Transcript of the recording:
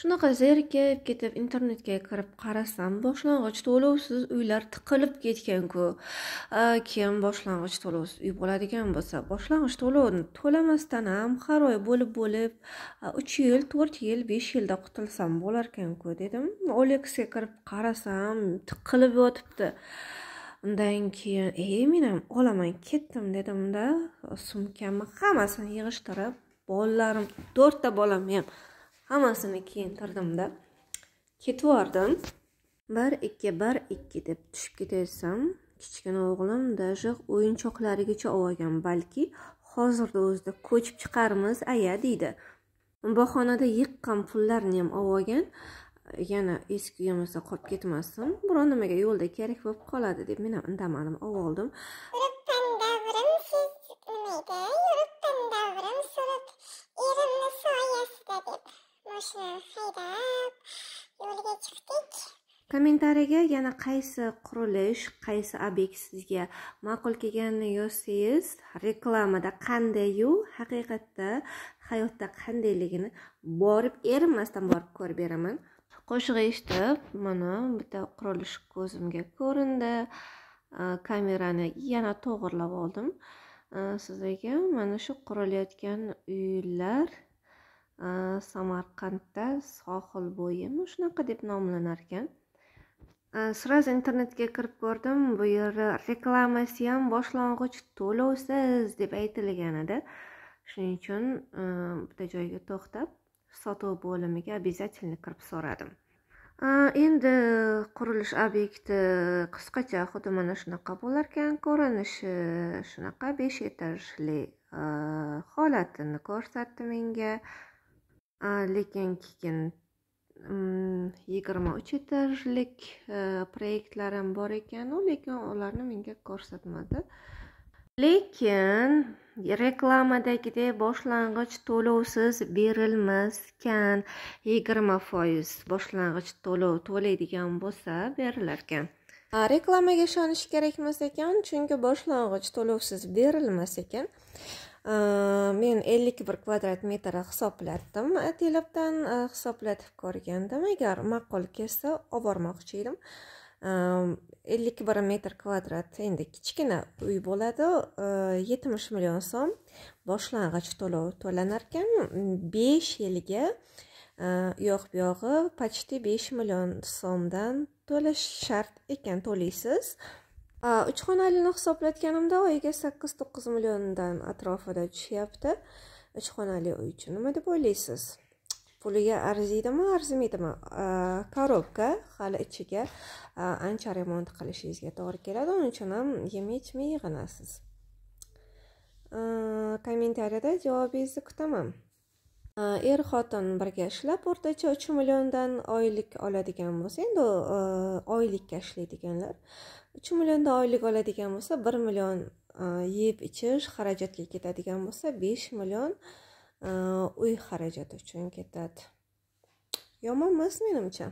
shunaqa zerikib ketib internetga kirib qarasam boshlang'ich to'lovsiz uylar tiqilib ketgan ku kim boshlang'ich to'lovsiz uy bo'ladigan bo'lsa boshlang'ich to'lovni to'lamasdan ham har oy bo'lib bo'lib uch yil to'rt yil besh yilda qutulsam bo'larkanku dedim oleksga kirib qarasam tiqilib yotibdi undan keyin ey men ham olaman ketdim dedimda sumkamni hammasini yig'ishtirib bolalarim to'rtta bolam ham hammasini kiyintirdimda ketvordim bir ikki bir ikki deb tushib ketaversam kichkina o'g'lim даже o'yinchoqlarigacha olgan balki hozirda o'zida ko'chib chiqarmiz aya deydi bahonada yiqqan pullarni ham olgan yana eski uyimizda qolib ketmasin biron nimaga yo'lda kerak bo'lib qoladi deb men ham indamadim olib oldim mashina haydab yo'lga chiqdik kommentariyaga yana qaysi qurilish qaysi obyekt sizga ma'qul kelganini yozsangiz reklamada qandayu haqiqatda hayotda qandayligini borib erinmasdan borib ko'rib beraman qo'shiq eshitib mana bitta qurilish ko'zimga ko'rindi kamerani yana to'g'irlab oldim sizlarga mana shu qurilayotgan uylar Э, samarqandda sohil bo'yimi shunaqa deb nomlanar ekan sraz э, internetga kirib ko'rdim bu yerda reklamasi ham boshlang'ich to'lovsiz deb aytilgan edi shuning uchun э, bitta joyga to'xtab sotuv bo'limiga обязательно kirib so'radim endi qurilish obyekti qisqacha xuddi mana shunaqa bo'lar ekan ko'rinishi shunaqa besh etajli holatini ko'rsatdi menga lekin keyin mm, yigirma uch etajlik e, proyektlarim bor ekanu lekin ularni menga ko'rsatmadi lekin reklamadagidek boshlang'ich to'lovsiz berilmaskan yigirma foiz boshlang'ich to'lov to'laydigan bo'lsa berilarkan reklamaga ishonish kerakmas ekan chunki boshlang'ich to'lovsiz berilmas ekan Э, men ellik bir kvadrat metr hisobladim э, telefdan э, hisoblatib ko'rgandim agar ma'qul kelsa olib bormoqchi edim ellik bir metr kvadrat endi kichkina uy bo'ladi yetmish million so'm boshlang'ich to'lov to'lanarkan besh yilga yo'q bu yog'i почти besh million so'mdan to'lash shart ekan to'laysiz Э, uch xonalini hisoblatganimda oyiga sakkiz to'qqiz milliondan atrofida tushyapti uch xonali uy uchun nima deb o'ylaysiz puliga arziydimi arzimaydimi korobka э, hali ichiga э, ancha remont qilishingizga to'g'ri keladi uning uchun ham yem ichmay yig'inasiz kommentariyada javobingizni kutaman er xotin birga ishlab o'rtacha uch milliondan oylik oladigan bo'lsa endi oylikka ishlaydiganlar uch milliondan oylik oladigan bo'lsa bir million yeb ichish xarajatga ketadigan bo'lsa besh million uy xarajati uchun ketadi yomon emas menimcha